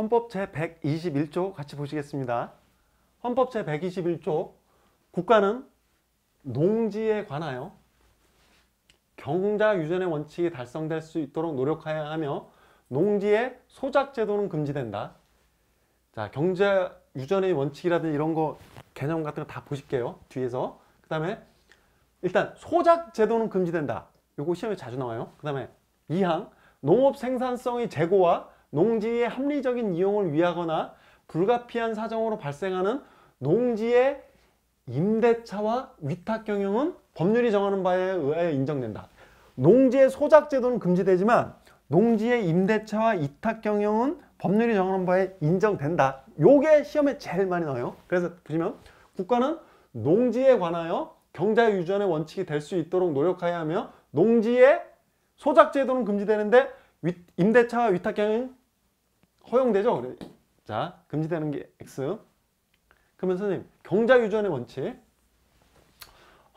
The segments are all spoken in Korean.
헌법 제121조 같이 보시겠습니다. 헌법 제121조 국가는 농지에 관하여 경자 유전의 원칙이 달성될 수 있도록 노력해야 하며 농지의 소작 제도는 금지된다. 자, 경자 유전의 원칙이라든지 이런 거 개념 같은 거 다 보실게요. 뒤에서. 그 다음에 일단 소작 제도는 금지된다. 요거 시험에 자주 나와요. 그 다음에 2항 농업 생산성의 제고와 농지의 합리적인 이용을 위하거나 불가피한 사정으로 발생하는 농지의 임대차와 위탁 경영은 법률이 정하는 바에 의하여 인정된다. 농지의 소작 제도는 금지되지만 농지의 임대차와 위탁 경영은 법률이 정하는 바에 인정된다. 요게 시험에 제일 많이 나와요. 그래서 보시면 국가는 농지에 관하여 경자 유전의 원칙이 될 수 있도록 노력하여 하며 농지의 소작 제도는 금지되는데 위, 임대차와 위탁 경영은 허용되죠? 그래. 자, 금지되는 게 X. 그러면 선생님, 경자유전의 원칙.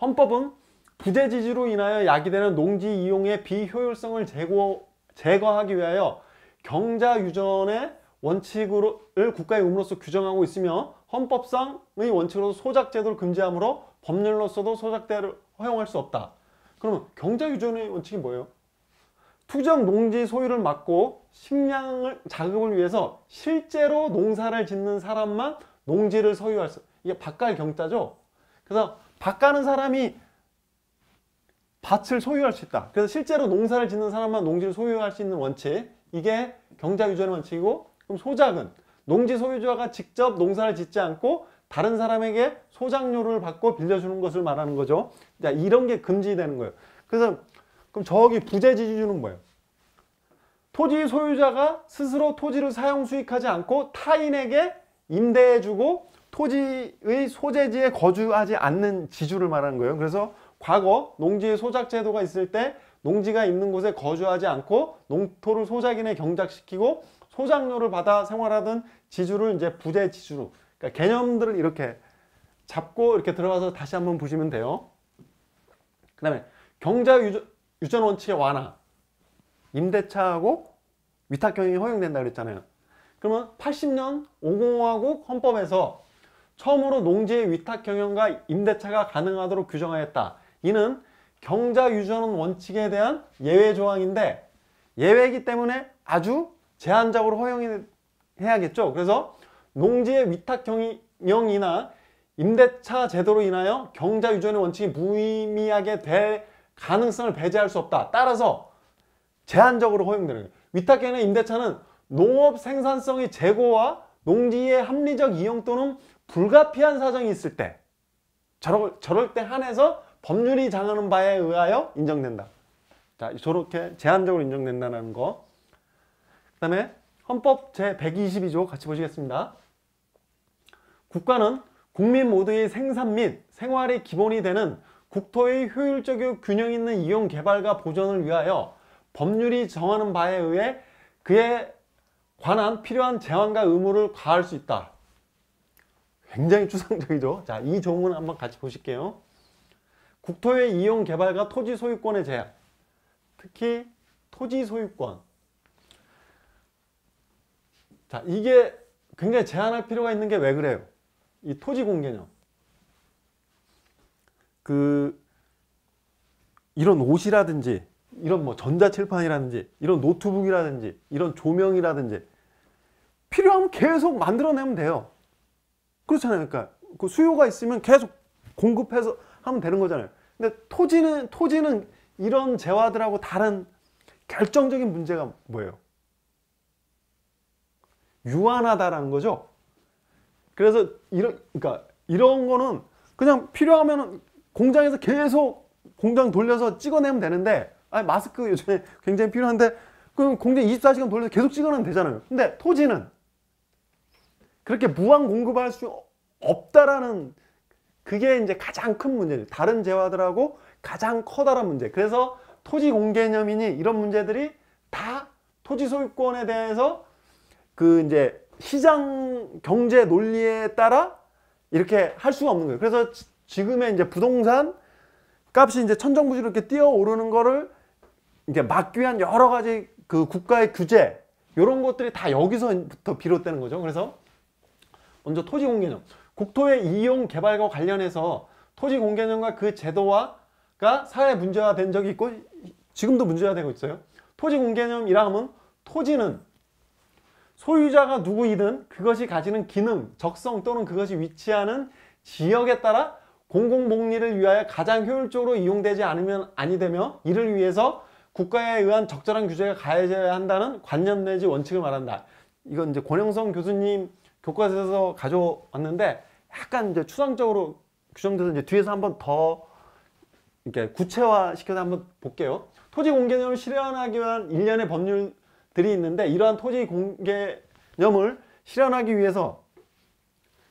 헌법은 부재지지로 인하여 야기되는 농지 이용의 비효율성을 제거, 제거하기 위하여 경자유전의 원칙을 국가의 의무로서 규정하고 있으며 헌법상의 원칙으로서 소작제도를 금지하므로 법률로서도 소작대를 허용할 수 없다. 그러면 경자유전의 원칙이 뭐예요? 투정 농지 소유를 막고 식량을 자금을 위해서 실제로 농사를 짓는 사람만 농지를 소유할 수 이게 바깔 경자죠. 그래서 바가는 사람이 밭을 소유할 수 있다. 그래서 실제로 농사를 짓는 사람만 농지를 소유할 수 있는 원칙 이게 경자 유전의 원칙이고 그럼 소작은 농지 소유자가 직접 농사를 짓지 않고 다른 사람에게 소작료를 받고 빌려주는 것을 말하는 거죠. 자, 이런 게 금지되는 거예요. 그래서 그럼 저기 부재 지주는 뭐예요? 토지 소유자가 스스로 토지를 사용 수익하지 않고 타인에게 임대해주고 토지의 소재지에 거주하지 않는 지주를 말하는 거예요. 그래서 과거 농지의 소작 제도가 있을 때 농지가 있는 곳에 거주하지 않고 농토를 소작인에 경작시키고 소작료를 받아 생활하던 지주를 이제 부재 지주로 그러니까 개념들을 이렇게 잡고 이렇게 들어가서 다시 한번 보시면 돼요. 그 다음에 경작 유적 유전 원칙의 완화, 임대차하고 위탁경영이 허용된다 그랬잖아요. 그러면 80년 5공화 헌법에서 처음으로 농지의 위탁경영과 임대차가 가능하도록 규정하였다. 이는 경자유전 원칙에 대한 예외조항인데 예외이기 때문에 아주 제한적으로 허용해야겠죠. 그래서 농지의 위탁경영이나 임대차 제도로 인하여 경자유전의 원칙이 무의미하게 될 가능성을 배제할 수 없다. 따라서 제한적으로 허용되는 거예요. 위탁해는 임대차는 농업 생산성의 제고와 농지의 합리적 이용 또는 불가피한 사정이 있을 때 저럴, 저럴 때 한해서 법률이 장하는 바에 의하여 인정된다. 자, 저렇게 제한적으로 인정된다는 거. 그 다음에 헌법 제122조 같이 보시겠습니다. 국가는 국민 모두의 생산 및 생활의 기본이 되는 국토의 효율적이고 균형 있는 이용 개발과 보존을 위하여 법률이 정하는 바에 의해 그에 관한 필요한 제한과 의무를 가할 수 있다. 굉장히 추상적이죠. 자, 이 조문 한번 같이 보실게요. 국토의 이용 개발과 토지 소유권의 제한. 특히 토지 소유권. 자, 이게 굉장히 제한할 필요가 있는 게 왜 그래요? 이 토지 공개념. 그 이런 옷이라든지 이런 뭐 전자칠판이라든지 이런 노트북이라든지 이런 조명이라든지 필요하면 계속 만들어내면 돼요 그렇잖아요 그러니까 그 수요가 있으면 계속 공급해서 하면 되는 거잖아요 근데 토지는 토지는 이런 재화들하고 다른 결정적인 문제가 뭐예요 유한하다라는 거죠 그래서 이런 그러니까 이런 거는 그냥 필요하면 공장에서 계속 공장 돌려서 찍어내면 되는데 아니 마스크 요즘에 굉장히 필요한데 그럼 공장 24시간 돌려서 계속 찍어내면 되잖아요 근데 토지는 그렇게 무한 공급할 수 없다라는 그게 이제 가장 큰문제예 다른 재화들하고 가장 커다란 문제 그래서 토지 공개념이니 이런 문제들이 다 토지 소유권에 대해서 그 이제 시장 경제 논리에 따라 이렇게 할 수가 없는 거예요 그래서 지금의 이제 부동산 값이 이제 천정부지롭게 뛰어오르는 거를 이제 막기 위한 여러 가지 그 국가의 규제 이런 것들이 다 여기서부터 비롯되는 거죠. 그래서 먼저 토지 공개념, 국토의 이용 개발과 관련해서 토지 공개념과 그 제도화가 사회 문제화된 적이 있고 지금도 문제화되고 있어요. 토지 공개념이라 하면 토지는 소유자가 누구이든 그것이 가지는 기능, 적성 또는 그것이 위치하는 지역에 따라 공공복리를 위하여 가장 효율적으로 이용되지 않으면 아니 되며 이를 위해서 국가에 의한 적절한 규제가 가해져야 한다는 관념 내지 원칙을 말한다. 이건 이제 권영성 교수님 교과서에서 가져왔는데 약간 이제 추상적으로 규정돼서 이제 뒤에서 한번 더 이렇게 구체화 시켜서 한번 볼게요. 토지 공개념을 실현하기 위한 일련의 법률들이 있는데 이러한 토지 공개념을 실현하기 위해서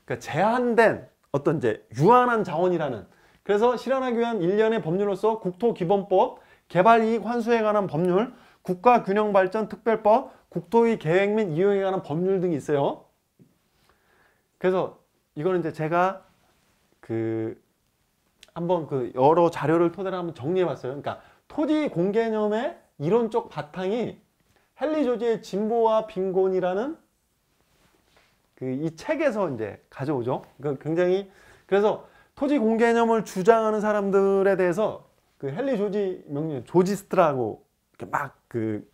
그러니까 제한된 어떤 이제 유한한 자원이라는 그래서 실현하기 위한 일련의 법률로서 국토기본법, 개발이익 환수에 관한 법률, 국가균형발전특별법, 국토의 계획 및 이용에 관한 법률 등이 있어요. 그래서 이거는 이제 제가 그 한번 그 여러 자료를 토대로 한번 정리해 봤어요. 그러니까 토지 공개념의 이론적 바탕이 헨리 조지의 진보와 빈곤이라는 그이 책에서 이제 가져오죠. 그 굉장히 그래서 토지 공개념을 주장하는 사람들에 대해서 그 헨리 조지 명령 조지스트라고 막 그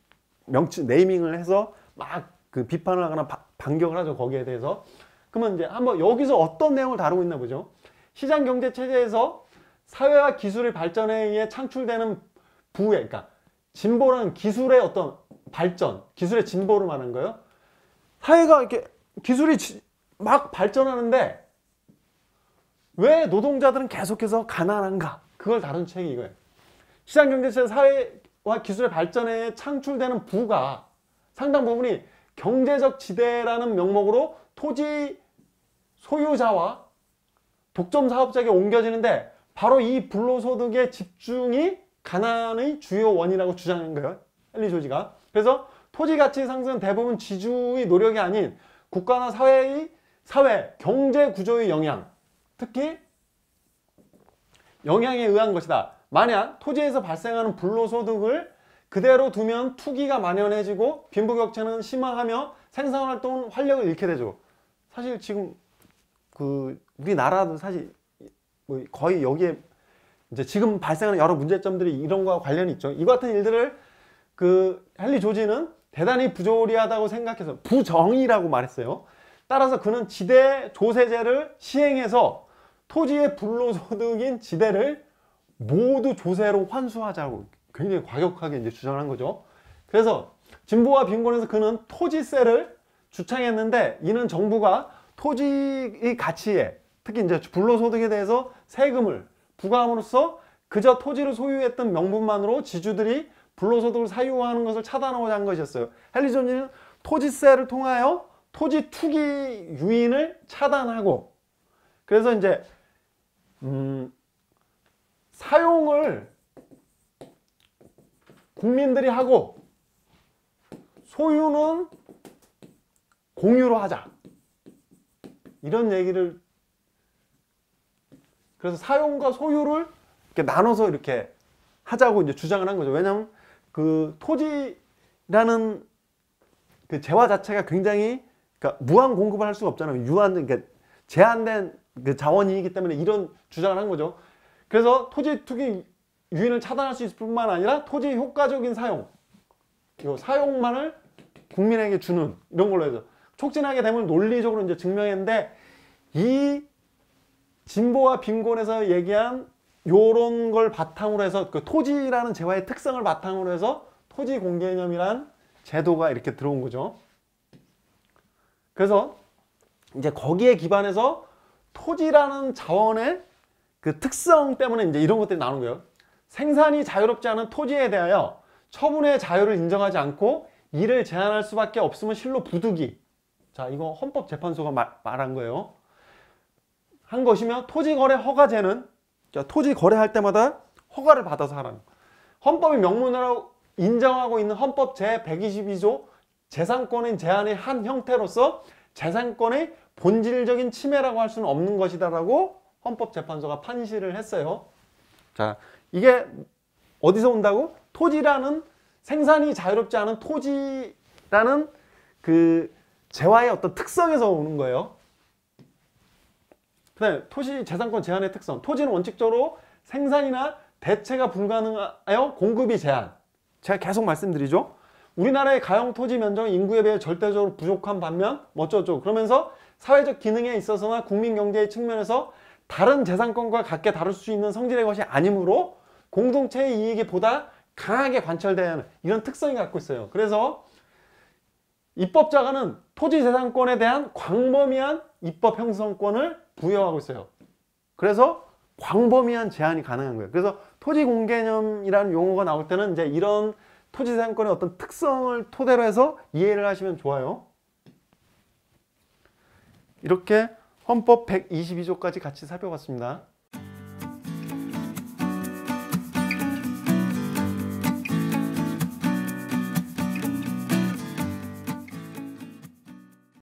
명칭 네이밍을 해서 막 그 비판을 하거나 바, 반격을 하죠 거기에 대해서 그러면 이제 한번 여기서 어떤 내용을 다루고 있나 보죠 시장 경제 체제에서 사회와 기술의 발전에 의해 창출되는 부의 그러니까 진보란 기술의 어떤 발전 기술의 진보를 말하는 거예요 사회가 이렇게 기술이 막 발전하는데 왜 노동자들은 계속해서 가난한가? 그걸 다룬 책이 이거예요. 시장경제체 사회와 기술의 발전에 창출되는 부가 상당 부분이 경제적 지대라는 명목으로 토지 소유자와 독점 사업자에게 옮겨지는데 바로 이 불로소득의 집중이 가난의 주요 원인이라고 주장한 거예요. 엘리 조지가. 그래서 토지 가치 상승은 대부분 지주의 노력이 아닌 국가나 사회의 사회, 경제 구조의 영향, 특히 영향에 의한 것이다. 만약 토지에서 발생하는 불로소득을 그대로 두면 투기가 만연해지고 빈부격차는 심화하며 생산활동 활력을 잃게 되죠. 사실 지금 그 우리나라도 사실 뭐 거의 여기에 이제 지금 발생하는 여러 문제점들이 이런 거와 관련이 있죠. 이 같은 일들을 그 헨리 조지는 대단히 부조리하다고 생각해서 부정이라고 말했어요. 따라서 그는 지대 조세제를 시행해서 토지의 불로소득인 지대를 모두 조세로 환수하자고 굉장히 과격하게 이제 주장한 거죠. 그래서 진보와 빈곤에서 그는 토지세를 주창했는데 이는 정부가 토지의 가치에 특히 이제 불로소득에 대해서 세금을 부과함으로써 그저 토지를 소유했던 명분만으로 지주들이 불로소득을 사유화하는 것을 차단하고자 한 것이었어요. 헨리 존지는 토지세를 통하여 토지 투기 유인을 차단하고 그래서 이제 음, 사용을 국민들이 하고 소유는 공유로 하자 이런 얘기를 그래서 사용과 소유를 이렇게 나눠서 이렇게 하자고 이제 주장을 한 거죠. 왜냐하면 그 토지라는 그 재화 자체가 굉장히 그러니까 무한 공급을 할 수가 없잖아요. 유한 그러니까 제한된 그 자원이기 때문에 이런 주장을 한 거죠. 그래서 토지 투기 유인을 차단할 수 있을 뿐만 아니라 토지 효과적인 사용 이 사용만을 국민에게 주는 이런 걸로 해서 촉진하게 되면 논리적으로 이제 증명했는데 이 진보와 빈곤에서 얘기한 요런 걸 바탕으로 해서 그 토지라는 재화의 특성을 바탕으로 해서 토지 공개념이란 제도가 이렇게 들어온 거죠. 그래서 이제 거기에 기반해서 토지라는 자원의 그 특성 때문에 이제 이런 것들이 나오는 거예요. 생산이 자유롭지 않은 토지에 대하여 처분의 자유를 인정하지 않고 이를 제한할 수밖에 없으면 실로 부득이. 자, 이거 헌법재판소가 말, 말한 거예요. 한 것이며 토지거래 허가제는 토지 거래할 때마다 허가를 받아서 하라는 헌법의 명문으로 인정하고 있는 헌법 제122조 재산권인 제한의 한 형태로서 재산권의 본질적인 침해라고 할 수는 없는 것이다라고 헌법재판소가 판시를 했어요. 자, 이게 어디서 온다고? 토지라는 생산이 자유롭지 않은 토지라는 그 재화의 어떤 특성에서 오는 거예요. 그 다음에 토지 재산권 제한의 특성. 토지는 원칙적으로 생산이나 대체가 불가능하여 공급이 제한. 제가 계속 말씀드리죠. 우리나라의 가용 토지 면적은 인구에 비해 절대적으로 부족한 반면 어쩌죠 그러면서 사회적 기능에 있어서나 국민 경제의 측면에서 다른 재산권과 같게 다룰 수 있는 성질의 것이 아니므로 공동체의 이익이 보다 강하게 관철되는 이런 특성이 갖고 있어요 그래서 입법자가는 토지재산권에 대한 광범위한 입법 형성권을 부여하고 있어요. 그래서 광범위한 제한이 가능한 거예요. 그래서 토지공개념이라는 용어가 나올 때는 이제 이런 토지재산권의 어떤 특성을 토대로 해서 이해를 하시면 좋아요. 이렇게 헌법 122조까지 같이 살펴봤습니다.